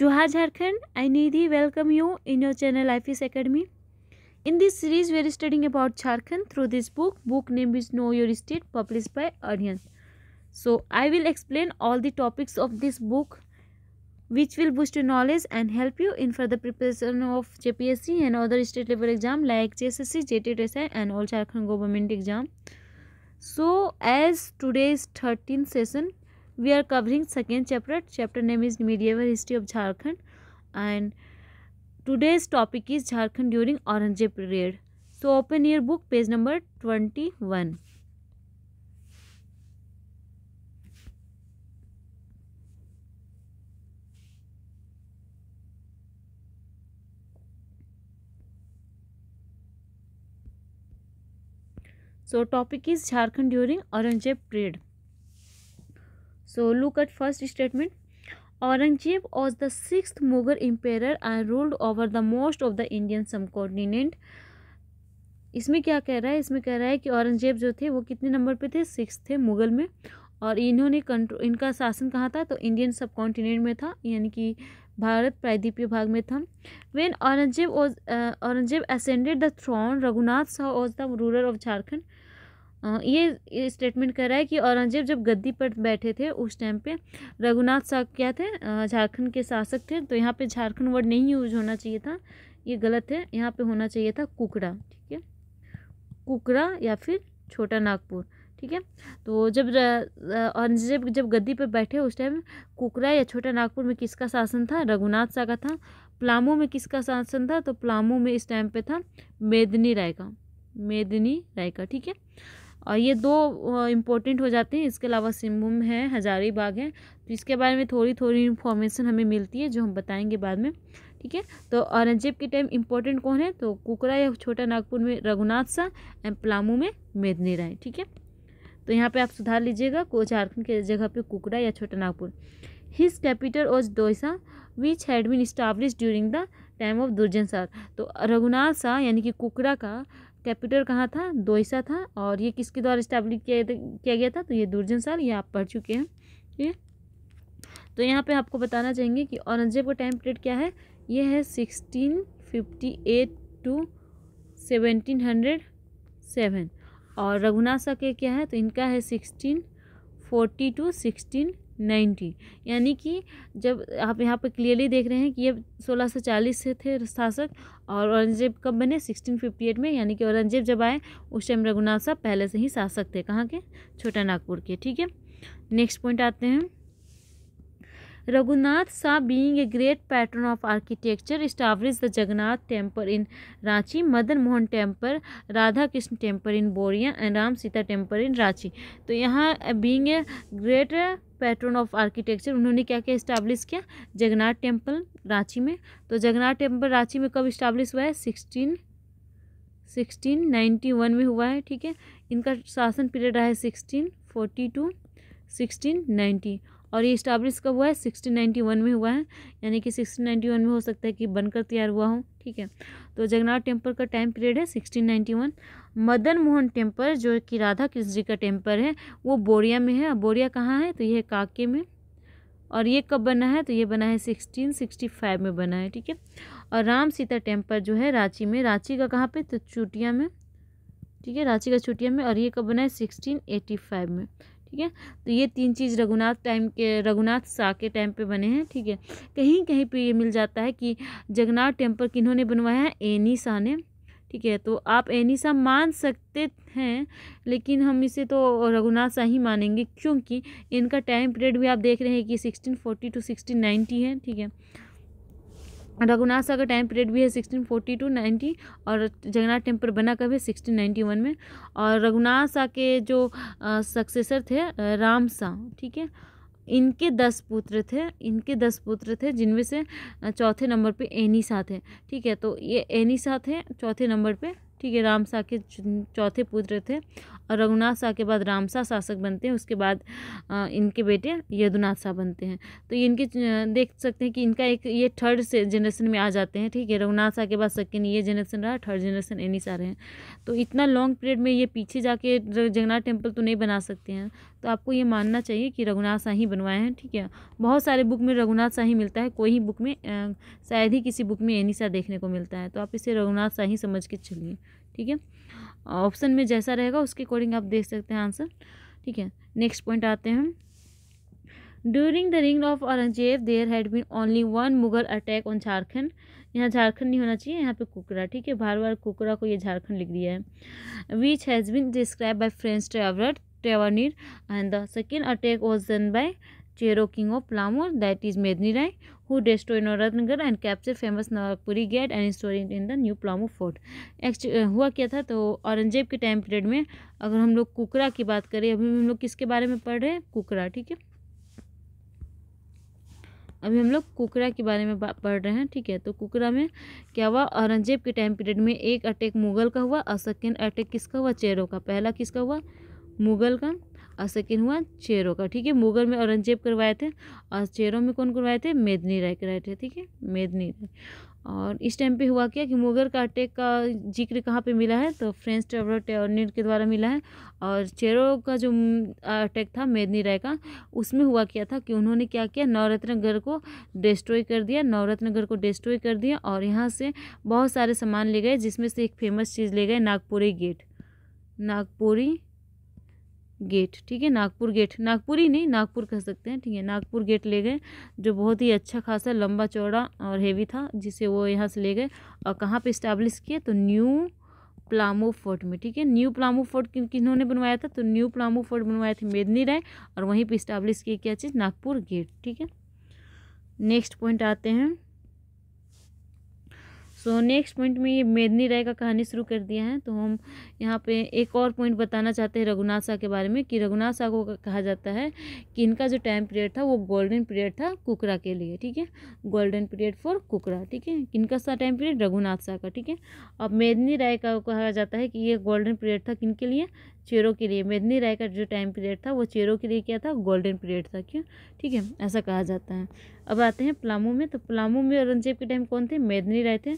Johar Jharkhand, I Nidhi welcome you in your channel Life is Academy. In this series, we are studying about Jharkhand through this book. Book name is Know Your State, published by Aryan. So, I will explain all the topics of this book, which will boost your knowledge and help you in further preparation of JPSC and other state level exam like JSSC, JTSI and all Jharkhand government exam. So, as today's 13th session, we are covering second chapter chapter name is medieval history of jharkhand and today's topic is jharkhand during orange period so open your book page number 21 So topic is Jharkhand during Aurangzeb period. Look at first statement Aurangzeb as the six Mughal emperor emperor ruled over the most of the Indian subcontinent इसमें क्या कह रहा है इसमें कह रहा है कि औरंगजेब जो थे वो कितने नंबर पे थे सिक्स थे मुगल में और इन्होंने कंट्रो इनका शासन कहाँ था तो इंडियन सब कॉन्टिनेंट में था यानी कि भारत प्रायद्वीपीय भाग में था when Aurangzeb Aurangzeb ascended the throne Raghunath Shah as the ruler of Jharkhand ये स्टेटमेंट कर रहा है कि औरंगजेब जब गद्दी पर बैठे थे उस टाइम पे रघुनाथ साहब क्या थे झारखंड के शासक थे तो यहाँ पे झारखंड वर्ड नहीं यूज होना चाहिए था ये गलत है यहाँ पे होना चाहिए था कुकड़ा ठीक है कुकड़ा या फिर छोटा नागपुर ठीक है तो जब औरंगजेब जब गद्दी पर बैठे उस टाइम कुकरा या छोटा नागपुर में किसका शासन था रघुनाथ साह का था पलामू में किसका शासन था तो पलामू में इस टाइम पर था मेदनी राय का मेदनी राय का ठीक है और ये दो इम्पोर्टेंट हो जाते हैं इसके अलावा सिमभूम है हजारीबाग है तो इसके बारे में थोड़ी थोड़ी इन्फॉर्मेशन हमें मिलती है जो हम बताएंगे बाद में ठीक है तो औरंगजेब के टाइम इम्पोर्टेंट कौन है तो कुकरा या छोटा नागपुर में रघुनाथ शाह एंड पलामू में मेदनी राय ठीक है तो यहाँ पर आप सुधार लीजिएगा को झारखंड के जगह पर कुकरा या Chota Nagpur his capital as Doisa which had been established during the time of Durjan Shah तो रघुनाथ शाह यानी कि कुकरा का कैपिटल कहाँ था दोसा था और ये किसके द्वारा इस्टेब्लिश किया, गया था तो ये दुर्जन साल ये आप पढ़ चुके हैं ठीक है तो यहाँ पे आपको बताना चाहेंगे कि औरंगजेब का टाइम पीरियड क्या है ये है sixteen fifty eight to seventeen hundred seven और रघुनाथ सा के क्या है तो इनका है sixteen forty two sixteen ninety यानी कि जब आप यहाँ पर क्लियरली देख रहे हैं कि ये सोलह सौ चालीस से थे शासक और औरंगजेब कब बने सिक्सटीन फिफ्टी एट में यानी कि औरंगजेब जब आए उस टाइम रघुनाथ साहब पहले से ही शासक थे कहाँ के छोटा नागपुर के ठीक है नेक्स्ट पॉइंट आते हैं Raghunath Shah being a great patron of architecture establish the Jagannath temple in Ranchi Madan Mohan temple Radha Krishna temple in Boreya and Ram Sita temple in Ranchi तो यहाँ being a great patron of architecture उन्होंने क्या क्या इस्टाब्लिश किया जगन्नाथ टेम्पल रांची में तो जगन्नाथ टेम्पल रांची में कब इस्टाब्लिश हुआ है सिक्सटीन सिक्सटीन नाइन्टी वन में हुआ है ठीक है इनका शासन पीरियड रहा है sixteen forty two sixteen ninety और ये स्टाब्लिश कब हुआ है सिक्सटीन नाइन्टी वन में हुआ है यानी कि सिक्सटीन नाइन्टी वन में हो सकता है कि बनकर तैयार हुआ हो ठीक है तो जगन्नाथ टेम्पल का टाइम पीरियड है sixteen ninety one Madan Mohan temple जो कि राधा कृष्ण जी का टेम्पल है वो बोरिया में है बोरिया कहाँ है तो ये काके में और ये कब बना है तो ये बना है सिक्सटीन सिक्सटी फाइव में बना है ठीक है और राम सीता टेम्पल जो है रांची में रांची का कहाँ पे तो चुटिया में ठीक है रांची का चुटिया में और ये कब बना है सिक्सटीन एटी फाइव में ठीक है तो ये तीन चीज़ रघुनाथ टाइम के रघुनाथ शाह के टाइम पे बने हैं ठीक है कहीं कहीं पे ये मिल जाता है कि जगन्नाथ टेम्पल किन्होंने बनवाया है एनी शाह ने ठीक है तो आप एनी शाह मान सकते हैं लेकिन हम इसे तो रघुनाथ शाह ही मानेंगे क्योंकि इनका टाइम पीरियड भी आप देख रहे हैं कि sixteen forty two sixteen ninety है ठीक है रघुनाथ सागर टाइम पीरियड भी है सिक्सटीन फोर्टी टू नाइन्टी और जगन्नाथ टेम्पल बना कभी सिक्सटीन नाइन्टी वन में और रघुनाथ शाह के जो सक्सेसर थे राम शाह ठीक है इनके दस पुत्र थे इनके दस पुत्र थे जिनमें से चौथे नंबर पे एनी शाह थे ठीक है तो ये एनी शाह थे चौथे नंबर पे ठीक है राम शाह के चौथे पुत्र थे और रघुनाथ शाह के बाद राम शाह शासक बनते हैं उसके बाद इनके बेटे यदुनाथ शाह बनते हैं तो इनके देख सकते हैं कि इनका एक ये थर्ड से जनरेशन में आ जाते हैं ठीक है रघुनाथ शाह के बाद सेकेंड ये जनरेशन रहा थर्ड जनरेशन एनी शाह रहे हैं तो इतना लॉन्ग पीरियड में ये पीछे जाके जगन्नाथ टेम्पल तो नहीं बना सकते हैं तो आपको ये मानना चाहिए कि रघुनाथ शाह ही बनवाए हैं ठीक है बहुत सारे बुक में रघुनाथ शाह ही मिलता है कोई ही बुक में शायद ही किसी बुक में एनी शाह देखने को मिलता है तो आप इसे रघुनाथ शाह ही समझ के चलिए ठीक है ऑप्शन में जैसा रहेगा उसके अकॉर्डिंग आप देख सकते हैं आंसर ठीक है नेक्स्ट पॉइंट आते हैं ड्यूरिंग द रिंग of Aurangzeb there had been only one Mughal attack on Jharkhand यहाँ झारखंड नहीं होना चाहिए यहाँ पे कुकरा ठीक है बार बार कुकरा को ये झारखंड लिख दिया है which has been describe by French traveller Tavernier and the second attack was done by Chero king of Plamo, that is Mednirai, who destroyed Naratnagar and and capture famous gate gate and store in the new Palamu fort एक्चु हुआ क्या था तो औरंगजेब के time period में अगर हम लोग कुकरा की बात करें अभी हम लोग किसके बारे में पढ़ रहे हैं कुकरा ठीक है अभी हम लोग कुकरा के बारे में पढ़ रहे हैं ठीक है तो कुकरा में क्या हुआ औरंगजेब के टाइम पीरियड में एक अटैक मुगल का हुआ और सेकेंड अटैक किसका हुआ चेरों का पहला किसका हुआ मुगल का और सेकेंड हुआ चेरों का ठीक है मुगल में औरंगजेब करवाए थे और चेरों में कौन करवाए थे मेदनी राय कराए थे ठीक है मेदनी राय और इस टाइम पे हुआ क्या कि मुगल का अटैक का जिक्र कहाँ पे मिला है तो फ्रेंच ट्रेवलर टेनिट के द्वारा मिला है और चेरो का जो अटैक था मेदनी राय का उसमें हुआ क्या था कि उन्होंने क्या किया घर को डिस्ट्रॉय कर दिया घर को डिस्ट्रॉय कर दिया और यहाँ से बहुत सारे सामान ले गए जिसमें से एक फेमस चीज़ ले गए नागपुरी गेट नागपुरी गेट ठीक है नागपुर गेट नागपुर ही नहीं नागपुर कह सकते हैं ठीक है नागपुर गेट ले गए जो बहुत ही अच्छा खासा लंबा चौड़ा और हेवी था जिसे वो यहाँ से ले गए और कहाँ पे इस्टेब्लिश किए तो न्यू प्लामो फोर्ट में ठीक है न्यू प्लामो फोर्ट किन किन्होंने बनवाया था तो न्यू प्लामो फोर्ट बनवाया थे मेदनी राय और वहीं पर इस्टेब्लिश किए क्या चीज़ नागपुर गेट ठीक है नेक्स्ट पॉइंट आते हैं सो नेक्स्ट पॉइंट में ये मेदनी राय का कहानी शुरू कर दिया है तो हम यहाँ पे एक और पॉइंट बताना चाहते हैं रघुनाथ शाह के बारे में कि रघुनाथ शाह को कहा जाता है कि इनका जो टाइम पीरियड था वो गोल्डन पीरियड था कुकरा के लिए ठीक है गोल्डन पीरियड फॉर कुकरा ठीक है किनका सा टाइम पीरियड रघुनाथ शाह का ठीक है अब मेदनी राय का कहा जाता है कि ये गोल्डन पीरियड था किन के लिए चेरों के लिए मेदनी राय का जो टाइम पीरियड था वो चेरों के लिए क्या था गोल्डन पीरियड था क्यों ठीक है ऐसा कहा जाता है अब आते हैं प्लामू में तो प्लामू में औरंगजेब के टाइम कौन थे मेदनी राय थे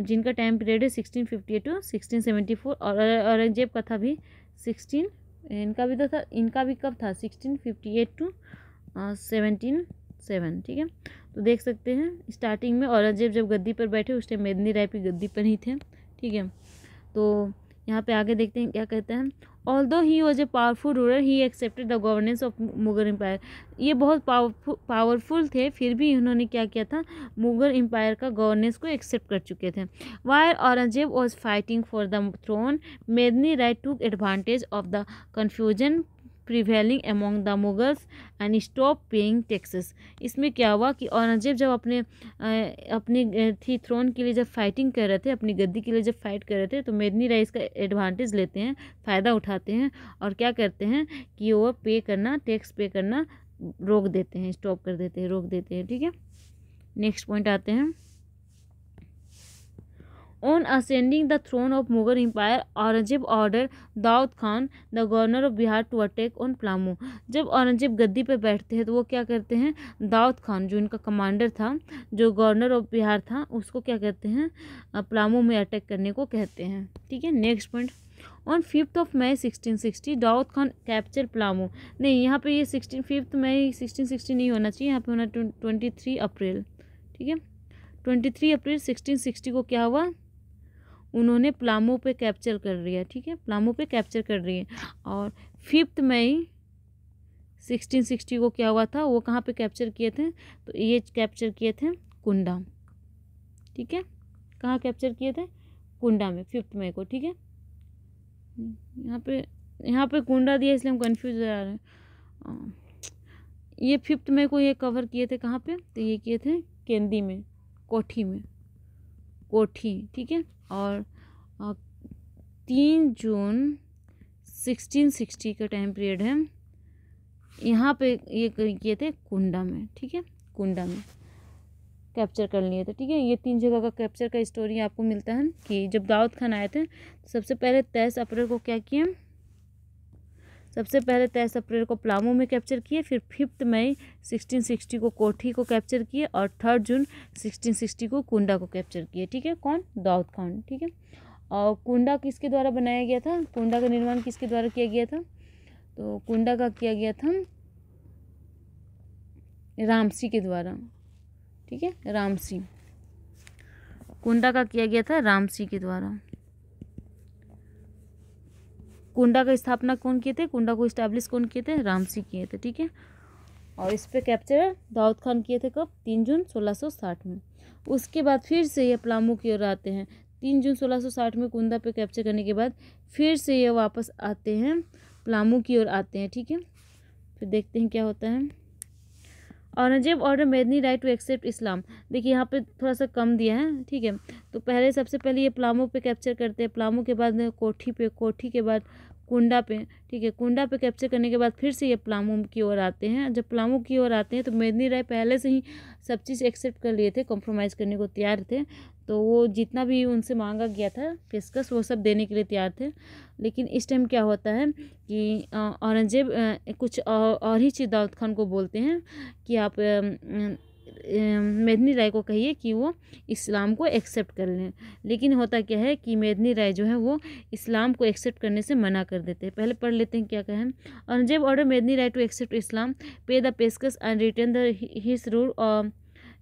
जिनका टाइम पीरियड है sixteen fifty eight to sixteen seventy four और औरंगजेब का था भी सिक्सटीन इनका भी तो था इनका भी कब था sixteen fifty eight to seventeen seven ठीक है तो देख सकते हैं स्टार्टिंग में औरंगजेब जब गद्दी पर बैठे उस टाइम मेदनी राय भी गद्दी पर ही थे ठीक है तो यहाँ पे आगे देखते हैं क्या कहते हैं although he was a powerful ruler he accepted the governance of Mughal empire ये बहुत पावरफुल पावरफुल थे फिर भी इन्होंने क्या किया था मुगल एम्पायर का गवर्नेंस को एक्सेप्ट कर चुके थे while Aurangzeb was fighting for the throne Medini Rai took advantage of the confusion prevailing among the Mughals and stop paying taxes इसमें क्या हुआ कि औरंगजेब जब अपने अपने थी थ्रोन के लिए जब फाइटिंग कर रहे थे अपनी गद्दी के लिए जब फाइट कर रहे थे तो मेदनी राय इसका एडवांटेज लेते हैं फ़ायदा उठाते हैं और क्या करते हैं कि वो पे करना टैक्स पे करना रोक देते हैं स्टॉप कर देते हैं रोक देते हैं ठीक है नेक्स्ट पॉइंट आते हैं on ascending the throne of Mughal empire Aurangzeb order Daud Khan the governor of Bihar to attack on Palamu जब औरंगजेब गद्दी पर बैठते हैं तो वो क्या करते हैं दाऊद खान जो इनका कमांडर था जो गवर्नर ऑफ बिहार था उसको क्या कहते हैं प्लामू में अटैक करने को कहते हैं ठीक है next point on fifth of May sixteen sixty Daud Khan capture Palamu नहीं यहाँ पर ये sixteen fifth May sixteen sixty नहीं होना चाहिए यहाँ पर होना ट्वेंटी थ्री अप्रैल ठीक है twenty three April sixteen sixty को क्या हुआ उन्होंने प्लामो पे कैप्चर कर लिया ठीक है प्लामो पे कैप्चर कर रही है और फिफ्थ मई सिक्सटीन सिक्सटी को क्या हुआ था वो कहाँ पे कैप्चर किए थे तो ये कैप्चर किए थे कुंडा ठीक है कहाँ कैप्चर किए थे कुंडा में फिफ्थ मई को ठीक है यहाँ पे यहाँ पे कुंडा दिया इसलिए हम कन्फ्यूज हो जा रहे हैं ये फिफ्थ मई को ये कवर किए थे कहाँ पे तो ये किए थे केंदी में कोठी में कोठी ठीक है और तीन जून सिक्सटीन सिक्सटी का टाइम पीरियड है यहाँ पे ये किए थे कुंडा में ठीक है कुंडा में कैप्चर कर लिए थे ठीक है ये तीन जगह का कैप्चर का स्टोरी आपको मिलता है कि जब दाऊद खान आए थे तो सबसे पहले तेईस अप्रैल को क्या किए सबसे पहले तेईस अप्रैल को प्लामो में कैप्चर किए फिर फिफ्थ मई 1660 को कोठी को कैप्चर किए और थर्ड जून 1660 को कुंडा को कैप्चर किए ठीक है कौन दाऊद खान ठीक है और कुंडा किसके द्वारा बनाया गया था कुंडा का निर्माण किसके द्वारा किया गया था तो कुंडा का किया गया था राम के द्वारा ठीक है राम कुंडा का किया गया था राम के द्वारा कुंडा का स्थापना कौन किए थे कुंडा को इस्टेब्लिश कौन किए थे राम सिंह किए थे ठीक है और इस पर कैप्चर दाऊद खान किए थे कब तीन जून 1660 में उसके बाद फिर से ये प्लामू की ओर आते हैं तीन जून 1660 में कुंदा पे कैप्चर करने के बाद फिर से ये वापस आते हैं प्लामू की ओर आते हैं ठीक है फिर देखते हैं क्या होता है Aurangzeb order Medini Rai to accept Islam देखिए यहाँ पे थोड़ा सा कम दिया है ठीक है तो पहले सबसे पहले ये प्लामो पे कैप्चर करते हैं प्लामो के बाद कोठी पे कोठी के बाद कुंडा पे ठीक है कुंडा पे कैप्चर करने के बाद फिर से ये प्लामो की ओर आते हैं जब प्लामो की ओर आते हैं तो मेदनी राय पहले से ही सब चीज़ एक्सेप्ट कर लिए थे कॉम्प्रोमाइज़ करने को तैयार थे तो वो जितना भी उनसे मांगा गया था पेशकश वो सब देने के लिए तैयार थे लेकिन इस टाइम क्या होता है कि औरंगजेब कुछ और, ही चीज़ दाऊद खान को बोलते हैं कि आप मेदनी राय को कहिए कि वो इस्लाम को एक्सेप्ट कर लें लेकिन होता क्या है कि मेदनी राय जो है वो इस्लाम को एक्सेप्ट करने से मना कर देते हैं पहले पढ़ लेते हैं क्या कहें Aurangzeb order Medini Rai to accept Islam pay the peshkash and retain this rule rule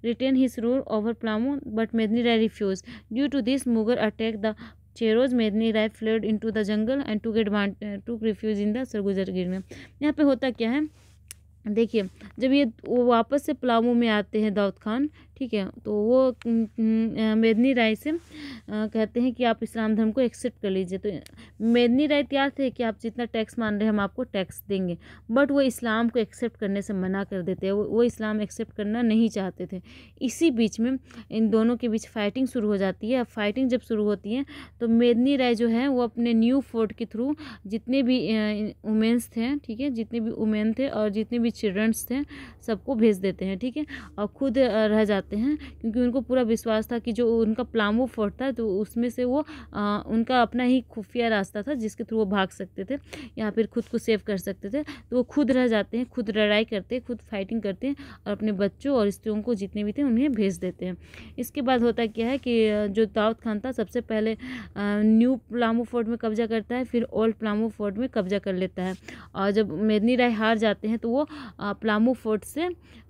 retain his rule over Plamo, but Medinira refused. Due to this, Mughal attacked the Cheros Medini Rai fled into the jungle and to get to refuge in the Surguja गिर में यहाँ पे होता क्या है देखिए जब ये वो वापस से प्लामो में आते हैं दाऊद खान ठीक है तो वो मेदनी राय से कहते हैं कि आप इस्लाम धर्म को एक्सेप्ट कर लीजिए तो मेदनी राय तैयार थे कि आप जितना टैक्स मान रहे हैं हम आपको टैक्स देंगे बट वो इस्लाम को एक्सेप्ट करने से मना कर देते हैं वो, इस्लाम एक्सेप्ट करना नहीं चाहते थे इसी बीच में इन दोनों के बीच फाइटिंग शुरू हो जाती है फाइटिंग जब शुरू होती है तो मेदनी राय जो है वो अपने न्यू फोर्ट के थ्रू जितने भी वुमेंस थे ठीक है जितने भी वुमेन थे और जितने भी चिल्ड्रंस थे सबको भेज देते हैं ठीक है और खुद रह जाते जाते हैं क्योंकि उनको पूरा विश्वास था कि जो उनका प्लान वो फटता है तो उसमें से वो आ, उनका अपना ही खुफिया रास्ता था जिसके थ्रू वो भाग सकते थे या फिर खुद को सेव कर सकते थे तो वो खुद रह जाते हैं खुद लड़ाई करते हैं खुद फाइटिंग करते हैं और अपने बच्चों और स्त्रियों को जितने भी थे उन्हें भेज देते हैं इसके बाद होता क्या है कि जो दाऊद खान था सबसे पहले न्यू प्लामो फोर्ट में कब्जा करता है फिर ओल्ड प्लामो फोर्ट में कब्जा कर लेता है और जब मेदनी राय हार जाते हैं तो वो प्लामो फोर्ट से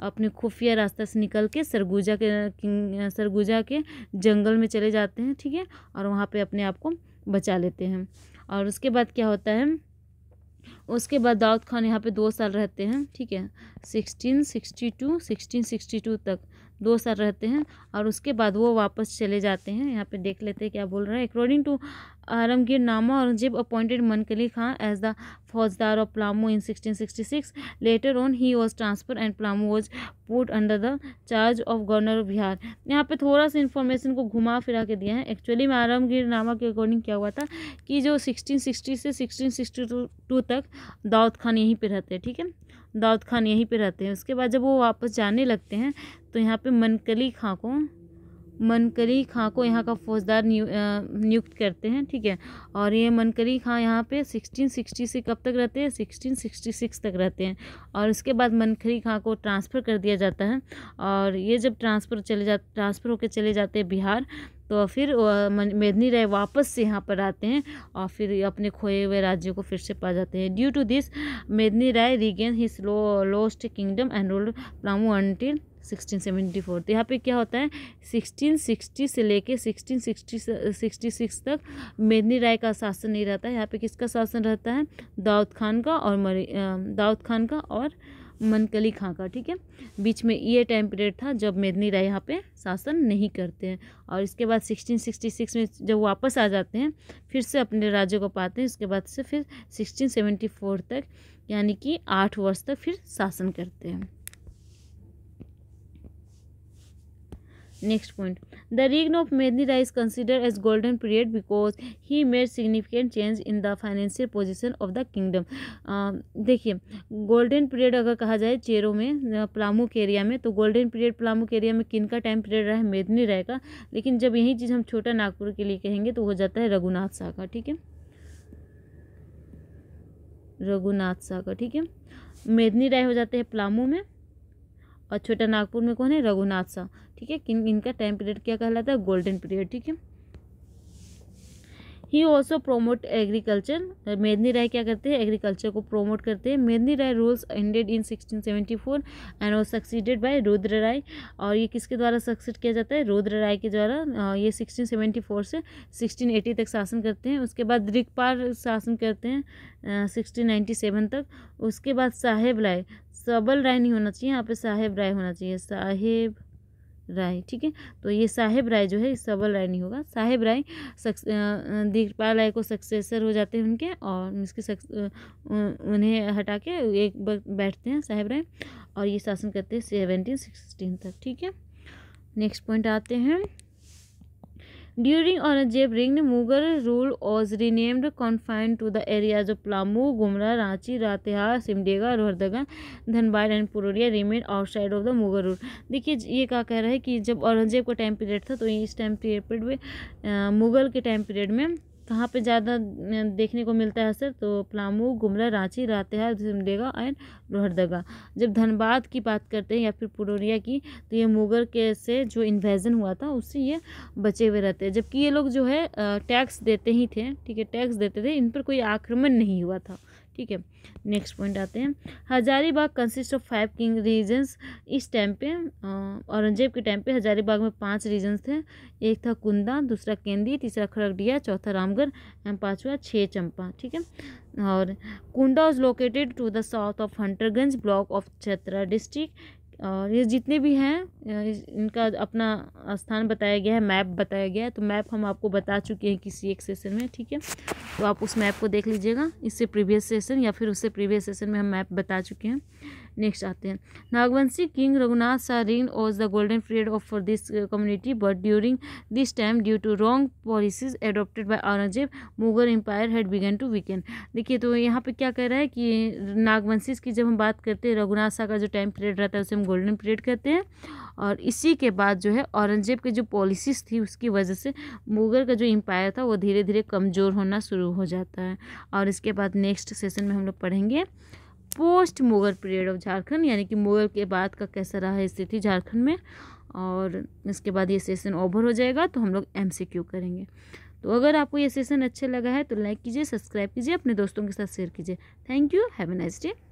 अपने खुफिया रास्ता से निकल के सरगुजा सरगुजा के सरगुजा के जंगल में चले जाते हैं ठीक है और वहाँ पे अपने आप को बचा लेते हैं और उसके बाद क्या होता है उसके बाद दाऊद खान यहाँ पे दो साल रहते हैं ठीक है sixteen sixty two sixteen sixty two तक दो साल रहते हैं और उसके बाद वो वापस चले जाते हैं यहाँ पे देख लेते हैं क्या बोल रहा है according to Alamgirnama Aurangzeb appointed Mankli Khan as the faujdar of Palamu in 1666 later on he was transfer and Palamu was put under the charge of governor of Bihar यहाँ पे थोड़ा सा इन्फॉर्मेशन को घुमा फिरा के दिया है एक्चुअली में आलमगीर नामा के अकॉर्डिंग क्या हुआ था कि जो सिक्सटीन से सिक्सटीन तक दाऊद खान यहीं पर रहते हैं ठीक है दाऊद खान यहीं पे रहते हैं उसके बाद जब वो वापस जाने लगते हैं तो यहाँ पे मनकली खां को मनकली खां को यहाँ का फौजदार नियुक्त करते हैं ठीक है और ये मनकली खां यहाँ पे 1660 से कब तक रहते हैं 1666 तक रहते हैं और उसके बाद मनकली खां को ट्रांसफ़र कर दिया जाता है और ये जब ट्रांसफ़र चले जा ट्रांसफ़र होकर चले जाते हैं बिहार तो फिर मेदनी राय वापस से यहाँ पर आते हैं और फिर अपने खोए हुए राज्यों को फिर से पा जाते हैं due to this Medini Rai regain his lo lost kingdom and ruled Palamu until 1674 तो यहाँ पे क्या होता है 1660 से लेके सिक्स तक मेदनी राय का शासन नहीं रहता है यहाँ पे किसका शासन रहता है दाऊद खान का और मरी दाऊद खान का और मनकली खां का ठीक है बीच में ये टाइम पीरियड था जब मेदनी राय यहाँ पे शासन नहीं करते हैं और इसके बाद 1666 में जब वापस आ जाते हैं फिर से अपने राज्य को पाते हैं इसके बाद से फिर 1674 तक यानी कि आठ वर्ष तक फिर शासन करते हैं point the reign of Medini Rai is consider as golden period because he made significant change in the financial position of the kingdom देखिए गोल्डन पीरियड अगर कहा जाए चेरों में प्लामुक एरिया में तो गोल्डन पीरियड प्लामुक एरिया में किन का टाइम पीरियड रहा है मेदनी राय का लेकिन जब यही चीज़ हम छोटा नागपुर के लिए कहेंगे तो हो जाता है रघुनाथ शाह का ठीक है रघुनाथ शाह का ठीक है मेदनी राय हो जाते हैं प्लामू में और छोटा नागपुर में कौन है रघुनाथ शाह ठीक है किन इनका टाइम पीरियड क्या कहलाता है गोल्डन पीरियड ठीक है he also promote agriculture Medini Rai क्या करते हैं एग्रीकल्चर को प्रोमोट करते हैं Medini Rai rules ended in 1674 and वो सक्सीडेड बाय रुद्र राय और ये किसके द्वारा सक्सीड किया जाता है रुद्र राय के द्वारा ये 1674 से 1680 तक शासन करते हैं उसके बाद रिकपार शासन करते हैं सिक्सटीन नाइन्टी तक उसके बाद साहेब राय सबल राय नहीं होना चाहिए यहाँ पे साहेब राय होना चाहिए साहेब राय ठीक है तो ये साहेब राय जो है सबल राय नहीं होगा साहेब राय सक्स दीपाल राय को सक्सेसर हो जाते हैं उनके और उसके उन्हें हटा के एक बैठते हैं साहेब राय और ये शासन करते हैं सेवनटीन सिक्सटीन तक ठीक है नेक्स्ट पॉइंट आते हैं ड्यूरिंग औरंगजेब रिंग ने Mughal rule as remained confined to the areas of Palamu Gumla Ranchi Latehar Simdega Lohardaga Dhanbad and Purulia remain outside of the Mughal rule देखिए ये क्या कह रहा है कि जब औरंगजेब का टाइम पीरियड था तो इस टाइम पीरियड में मुगल के टाइम पीरियड में कहाँ पे ज़्यादा देखने को मिलता है सर तो पलामू गुमला रांची रातेहार सिमडेगा एंड लोहरदगा जब धनबाद की बात करते हैं या फिर पुरोरिया की तो ये मुगल के से जो इन्वेजन हुआ था उससे ये बचे हुए रहते हैं जबकि ये लोग जो है टैक्स देते ही थे ठीक है टैक्स देते थे इन पर कोई आक्रमण नहीं हुआ था ठीक है नेक्स्ट पॉइंट आते हैं Hazaribagh consist of five king regions इस टाइम पे औरंगजेब के टाइम पे हजारीबाग में पांच रीजन्स थे एक था कुंदा दूसरा केंदी तीसरा खड़गडिया चौथा रामगढ़ एंड पाँचवा छः चंपा ठीक है और Kunda was located to the south of Hunterganj block of Chatra district और ये जितने भी हैं इनका अपना स्थान बताया गया है मैप बताया गया है तो मैप हम आपको बता चुके हैं किसी एक सेशन में ठीक है तो आप उस मैप को देख लीजिएगा इससे प्रीवियस सेशन या फिर उससे प्रीवियस सेशन में हम मैप बता चुके हैं नेक्स्ट आते हैं नागवंशी किंग रघुनाथ शाह रिंग was the golden period of for this community but during this time due to wrong policies adopted by Aurangzeb Mughal empire had begun to weaken देखिए तो यहाँ पे क्या कह रहा है कि नागवंशीज की जब हम बात करते हैं रघुनाथ शाह का जो टाइम पीरियड रहता है उसे हम गोल्डन पीरियड कहते हैं और इसी के बाद जो है औरंगजेब की जो पॉलिसीज थी उसकी वजह से मुगल का जो एम्पायर था वो धीरे धीरे कमज़ोर होना शुरू हो जाता है और इसके बाद नेक्स्ट सेशन में हम लोग पढ़ेंगे post Mughal period of Jharkhand यानी कि मुगल के बाद का कैसा रहा है स्थिति झारखंड में और इसके बाद ये सेशन ओवर हो जाएगा तो हम लोग एम करेंगे तो अगर आपको ये सेशन अच्छा लगा है तो लाइक कीजिए सब्सक्राइब कीजिए अपने दोस्तों के साथ शेयर कीजिए thank you have a nice day